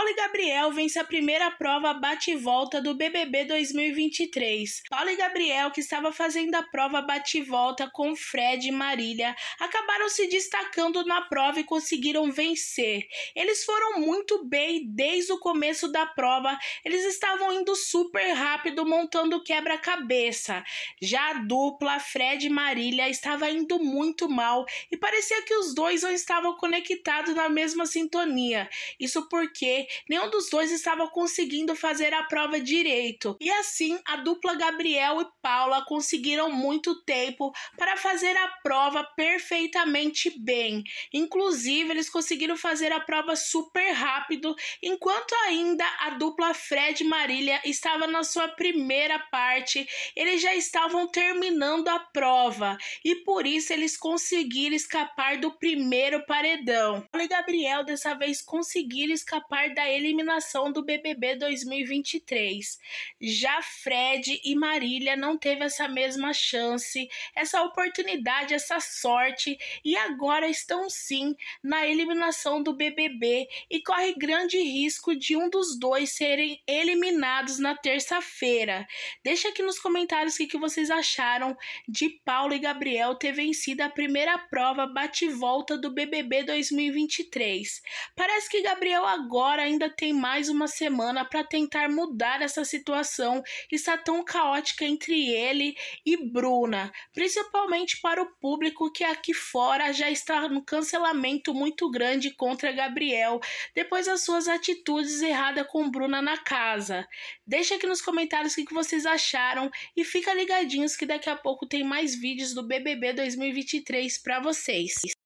Paula e Gabriel vence a primeira prova bate e volta do BBB 2023. Paula e Gabriel, que estava fazendo a prova bate e volta com Fred e Marília, acabaram se destacando na prova e conseguiram vencer. Eles foram muito bem desde o começo da prova, eles estavam indo super rápido montando quebra-cabeça. Já a dupla Fred e Marília estava indo muito mal e parecia que os dois não estavam conectados na mesma sintonia. Isso porque nenhum dos dois estava conseguindo fazer a prova direito. E assim, a dupla Gabriel e Paula conseguiram muito tempo para fazer a prova perfeitamente bem. Inclusive, eles conseguiram fazer a prova super rápido, enquanto ainda a dupla Fred e Marília estava na sua primeira parte, eles já estavam terminando a prova e por isso eles conseguiram escapar do primeiro paredão. Paula e Gabriel dessa vez conseguiram escapar da eliminação do BBB 2023. Já Fred e Marília não teve essa mesma chance, essa oportunidade, essa sorte e agora estão sim na eliminação do BBB e corre grande risco de um dos dois serem eliminados na terça-feira. Deixa aqui nos comentários o que, que vocês acharam de Paulo e Gabriel ter vencido a primeira prova bate-volta do BBB 2023. Parece que Gabriel agora ainda tem mais uma semana para tentar mudar essa situação que está tão caótica entre ele e Bruna, principalmente para o público que aqui fora já está no cancelamento muito grande contra Gabriel depois das suas atitudes erradas com Bruna na casa. Deixa aqui nos comentários o que vocês acharam e fica ligadinhos que daqui a pouco tem mais vídeos do BBB 2023 para vocês.